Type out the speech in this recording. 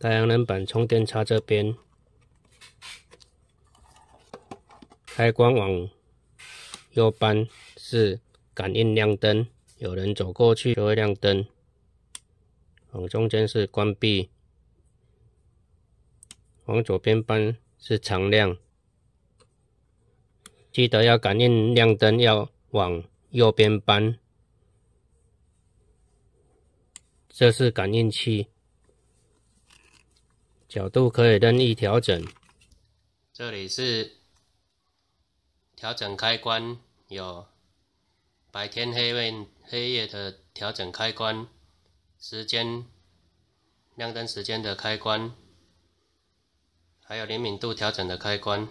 太阳能板充电插这边，开关往右搬是感应亮灯，有人走过去就会亮灯。往中间是关闭，往左边搬是常亮。记得要感应亮灯，要往右边搬。这是感应器。角度可以任意调整，这里是调整开关，有白天黑夜黑夜的调整开关，时间亮灯时间的开关，还有灵敏度调整的开关。